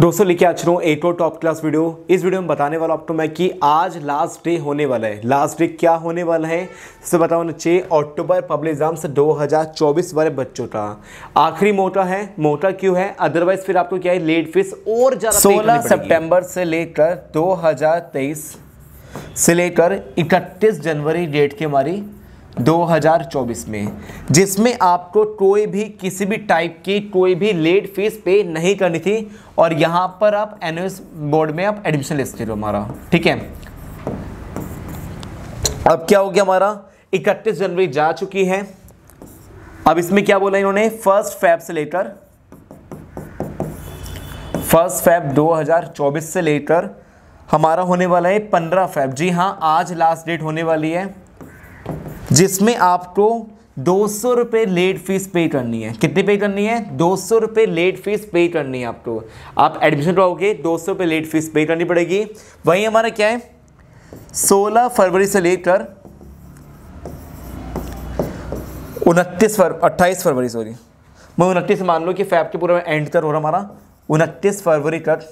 दोस्तों लेके आ चुका हूँ एटो टॉप क्लास वीडियो इस वीडियो में बताने वाला आपको मैं कि आज लास्ट डे होने वाला है लास्ट डे क्या होने वाला है इससे बताओ चाहिए तो अक्टूबर पब्लिक एग्जाम्स 2024 वाले बच्चों का आखिरी मोटा है मोटा क्यों है अदरवाइज फिर आपको क्या है लेट फीस और ज़्यादा सोलह सेप्टेम्बर से लेकर दो से लेकर इकतीस जनवरी डेट की हमारी 2024 में जिसमें आपको कोई भी किसी भी टाइप की कोई भी लेट फीस पे नहीं करनी थी और यहाँ पर आप एन बोर्ड में आप एडमिशन ले सकते हो हमारा ठीक है अब क्या हो गया हमारा इकतीस जनवरी जा चुकी है अब इसमें क्या बोला इन्होंने फर्स्ट फैब से लेकर फर्स्ट फैब 2024 से लेकर हमारा होने वाला है पंद्रह फैब जी हाँ आज लास्ट डेट होने वाली है जिसमें आपको दो सौ रुपये लेट फीस पे करनी है कितनी पे करनी है दो सौ रुपये लेट फीस पे करनी है आपको आप एडमिशन कराओगे दो सौ रुपये लेट फीस पे करनी पड़ेगी वही हमारा क्या है सोलह फरवरी से लेकर उनतीस फर अट्ठाईस फरवरी सॉरी मैं उनतीस मान लो कि फैब के पूरा एंड कर हो रहा हमारा उनतीस फरवरी तक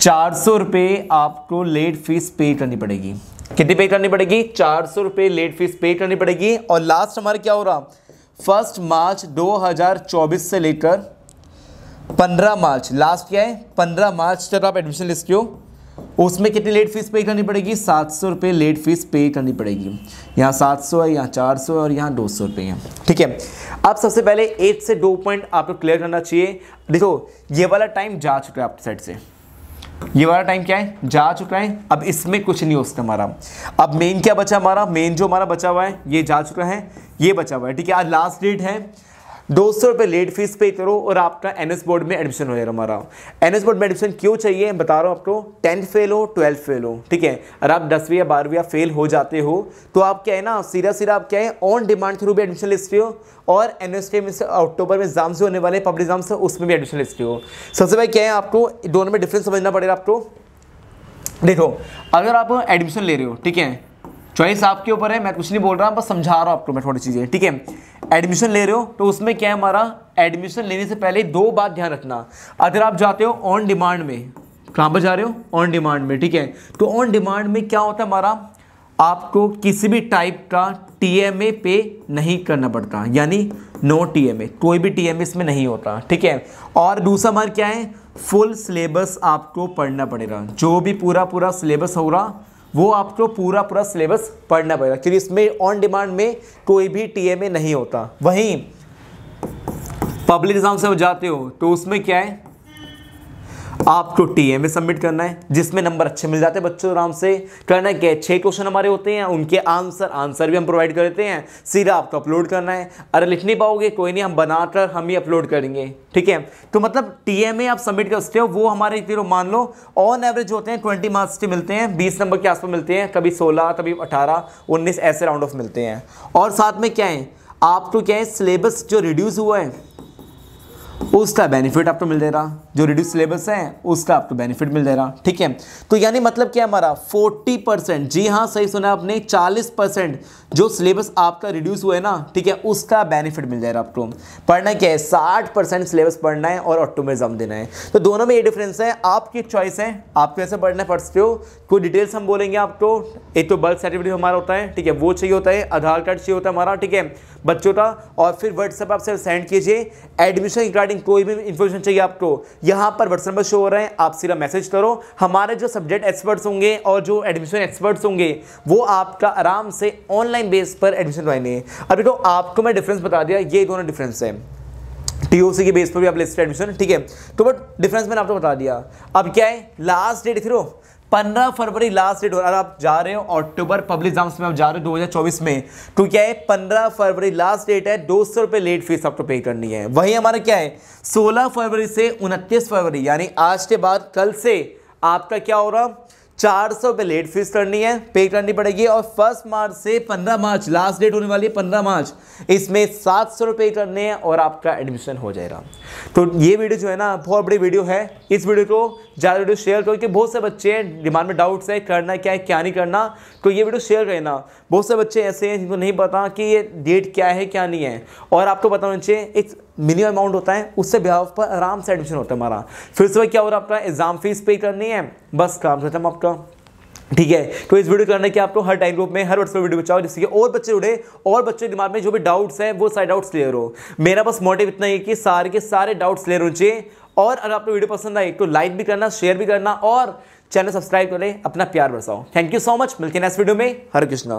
चार सौ रुपये आपको लेट फीस पे करनी पड़ेगी कितनी पे करनी पड़ेगी चार सौ रुपये लेट फीस पे करनी पड़ेगी और लास्ट हमारा क्या हो रहा फर्स्ट मार्च 2024 से लेकर 15 मार्च लास्ट क्या है 15 मार्च तक आप एडमिशन लिस्ट हो उसमें कितनी लेट फीस पे करनी पड़ेगी सात सौ रुपये लेट फीस पे करनी पड़ेगी यहाँ सात सौ है यहाँ चार सौ और यहाँ दो सौ रुपये हैं ठीक है अब सबसे पहले एक से दो पॉइंट आपको क्लियर करना चाहिए देखो ये वाला टाइम जा चुका है आपकी साइड से ये वाला टाइम क्या है जा चुका है अब इसमें कुछ नहीं हो सकता हमारा अब मेन क्या बचा हमारा मेन जो हमारा बचा हुआ है ये जा चुका है ये बचा हुआ है ठीक है आज लास्ट डेट है दो सौ रुपये लेट फीस पे करो और आपका एन बोर्ड में एडमिशन हो जाएगा हमारा एन बोर्ड में एडमिशन क्यों चाहिए बता रहा हूँ आपको टेंथ फेल हो ट्वेल्थ फेल हो ठीक है अगर आप दसवीं या बारहवीं या फेल हो जाते हो तो आप क्या है ना सीधा सीधा आप क्या है ऑन डिमांड थ्रू भी एडमिशन लिस्ट हो और एन एस में अक्टूबर में एग्जाम से होने वाले पब्लिक एग्जाम्स उसमें भी एडमिशन लिस्ट हो सबसे पहले क्या है आपको दोनों में डिफरेंस समझना पड़ेगा आपको देखो अगर आप एडमिशन ले रहे हो ठीक है चॉइस आपके ऊपर है मैं कुछ नहीं बोल रहा हूँ बस समझा रहा हूँ आपको मैं थोड़ी चीज़ें ठीक है एडमिशन ले रहे हो तो उसमें क्या है हमारा एडमिशन लेने से पहले दो बात ध्यान रखना अगर आप जाते हो ऑन डिमांड में कहाँ पर जा रहे हो ऑन डिमांड में ठीक है तो ऑन डिमांड में क्या होता है हमारा आपको किसी भी टाइप का टी पे नहीं करना पड़ता यानी नो टी कोई भी टी इसमें नहीं होता ठीक है और दूसरा हमारा क्या है फुल सिलेबस आपको पढ़ना पड़ेगा जो भी पूरा पूरा सिलेबस हो रहा वो आपको पूरा पूरा सिलेबस पढ़ना पड़ेगा क्योंकि इसमें ऑन डिमांड में कोई भी टी नहीं होता वहीं पब्लिक एग्ज़ाम से जाते हो तो उसमें क्या है आपको टीएम में सबमिट करना है जिसमें नंबर अच्छे मिल जाते हैं बच्चों आराम से करना क्या है छः क्वेश्चन हमारे होते हैं उनके आंसर आंसर भी हम प्रोवाइड कर देते हैं सीधा आपको अपलोड करना है अरे लिख नहीं पाओगे कोई नहीं हम बनाकर हम ही अपलोड करेंगे ठीक है तो मतलब टीएम में आप सबमिट कर सकते हो वो हमारे फिर मान लो ऑन एवरेज होते हैं ट्वेंटी मार्क्स के मिलते हैं बीस नंबर के आसपास मिलते हैं कभी सोलह कभी अठारह उन्नीस ऐसे राउंड ऑफ मिलते हैं और साथ में क्या है आपको क्या है सिलेबस जो रिड्यूस हुआ है उसका बेनिफिट आपको मिल जाएगा जो रिड्यूस सिलेबस है उसका आपको बेनिफिट मिल जाएगा ठीक है तो यानी मतलब क्या हमारा 40 परसेंट जी हाँ सही सुना आपने 40 परसेंट जो सिलेबस आपका रिड्यूस हुआ है ना ठीक है उसका बेनिफिट मिल जाएगा आपको पढ़ना क्या है 60 परसेंट सिलेबस पढ़ना है और ऑटो में देना है तो दोनों में ये डिफरेंस है आपकी चॉइस है आप कैसे पढ़ना पढ़ सकते हो कोई डिटेल्स हम बोलेंगे आपको एक तो बर्थ सर्टिफिकेट हमारा होता है ठीक है वो चाहिए होता है आधार कार्ड चाहिए होता है हमारा ठीक है बच्चों का और फिर व्हाट्सएप आप सेंड कीजिए एडमिशन रिगार्डिंग कोई भी इन्फॉर्मेशन चाहिए आपको यहाँ पर व्हाट्सएप नंबर शो हो रहे हैं आप सीधा मैसेज करो हमारे जो सब्जेक्ट एक्सपर्ट्स होंगे और जो एडमिशन एक्सपर्ट्स होंगे वो आपका आराम से ऑनलाइन बेस पर एडमिशन करवाएंगे अब देखो आपको मैं डिफरेंस बता दिया ये दोनों डिफरेंस है टीओसी के बेस पर भी आप लिस्ट एडमिशन ठीक है तो बट डिफरेंस मैंने आपको बता दिया अब क्या है लास्ट डेट फिर पंद्रह फरवरी लास्ट डेट हो रहा है आप जा रहे हो अक्टूबर पब्लिक एग्जाम्स में आप जा रहे हो 2024 में तो क्या है पंद्रह फरवरी लास्ट डेट है दो सौ रुपये लेट फीस आपको पे करनी है वही हमारा क्या है सोलह फरवरी से उनतीस फरवरी यानी आज के बाद कल से आपका क्या हो रहा चार सौ रुपये लेट फीस करनी है पे करनी पड़ेगी और फर्स्ट मार्च से पंद्रह मार्च लास्ट डेट होने वाली है पंद्रह मार्च इसमें सात सौ रुपये करने हैं और आपका एडमिशन हो जाएगा तो ये वीडियो जो है ना बहुत बड़ी वीडियो है इस वीडियो को ज़्यादा वीडियो शेयर करो कि बहुत से बच्चे हैं दिमाग में डाउट्स है करना क्या है क्या नहीं करना तो ये वीडियो शेयर करें ना बहुत से बच्चे ऐसे हैं जिनको नहीं पता कि ये डेट क्या है क्या नहीं है और आपको बताना चाहिए एक मिनिमम अमाउंट होता है उससे ब्याह पर आराम से एडमिशन होता है हमारा फिर उसके बाद क्या हो रहा है आपका एग्ज़ाम फीस पे करनी है बस काम खत्म आपका ठीक है तो इस वीडियो करने के आपको हर टाइम ग्रुप में हर वर्ष वीडियो बचाओ जिससे कि और बच्चे उड़े और बच्चों के दिमाग में जो भी डाउट्स हैं वो सारे डाउट्स क्लियर हो मेरा बस मोटिव इतना ही कि सारे के सारे डाउट्स क्लियर हो चाहिए और अगर आपको वीडियो पसंद आए तो लाइक भी करना शेयर भी करना और चैनल सब्सक्राइब करें अपना प्यार बरसाओ थैंक यू सो मच मिलते हैं नेक्स्ट वीडियो में हर कृष्णा